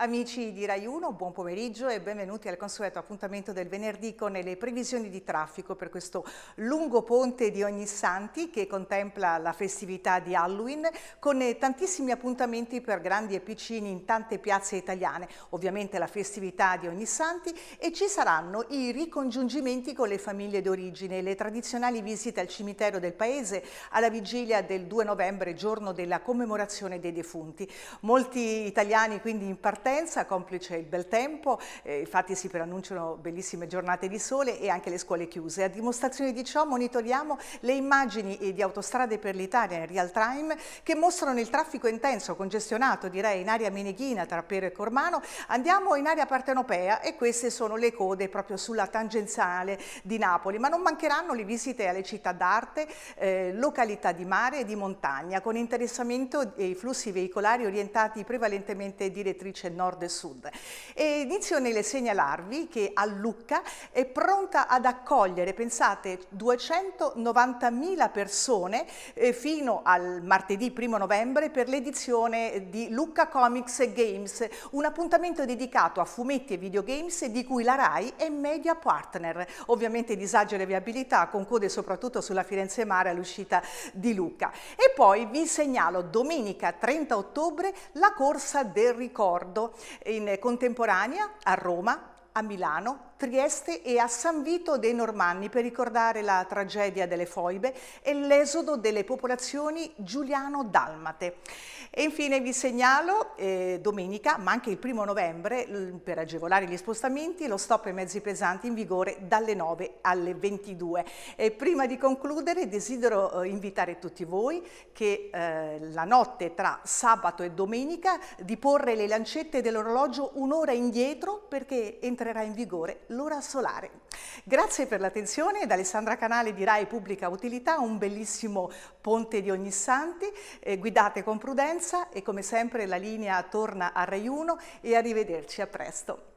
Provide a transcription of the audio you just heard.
Amici di Rai 1, buon pomeriggio e benvenuti al consueto appuntamento del venerdì con le previsioni di traffico per questo lungo ponte di ogni santi che contempla la festività di Halloween con tantissimi appuntamenti per grandi e piccini in tante piazze italiane, ovviamente la festività di ogni santi e ci saranno i ricongiungimenti con le famiglie d'origine, le tradizionali visite al cimitero del paese alla vigilia del 2 novembre, giorno della commemorazione dei defunti. Molti italiani quindi in particolare partenza, complice il bel tempo, eh, infatti si preannunciano bellissime giornate di sole e anche le scuole chiuse. A dimostrazione di ciò monitoriamo le immagini eh, di autostrade per l'Italia in real time che mostrano il traffico intenso, congestionato direi in area meneghina tra Pero e Cormano. Andiamo in area partenopea e queste sono le code proprio sulla tangenziale di Napoli, ma non mancheranno le visite alle città d'arte, eh, località di mare e di montagna, con interessamento e i flussi veicolari orientati prevalentemente direttrice nord e sud. E inizio nel segnalarvi che a Lucca è pronta ad accogliere, pensate, 290.000 persone eh, fino al martedì 1 novembre per l'edizione di Lucca Comics Games, un appuntamento dedicato a fumetti e videogames di cui la RAI è media partner. Ovviamente disagio e viabilità conclude soprattutto sulla Firenze Mare all'uscita di Lucca. E poi vi segnalo domenica 30 ottobre la corsa del ricordo in contemporanea a Roma, a Milano Trieste e a San Vito dei Normanni per ricordare la tragedia delle foibe e l'esodo delle popolazioni giuliano-dalmate. E infine vi segnalo eh, domenica, ma anche il primo novembre, per agevolare gli spostamenti, lo stop ai mezzi pesanti in vigore dalle 9 alle 22. E prima di concludere desidero eh, invitare tutti voi che eh, la notte tra sabato e domenica di porre le lancette dell'orologio un'ora indietro perché entrerà in vigore l'ora solare. Grazie per l'attenzione, da Alessandra Canale di Rai Pubblica Utilità, un bellissimo ponte di Ognissanti, eh, guidate con prudenza e come sempre la linea torna a Rai 1 e arrivederci a presto.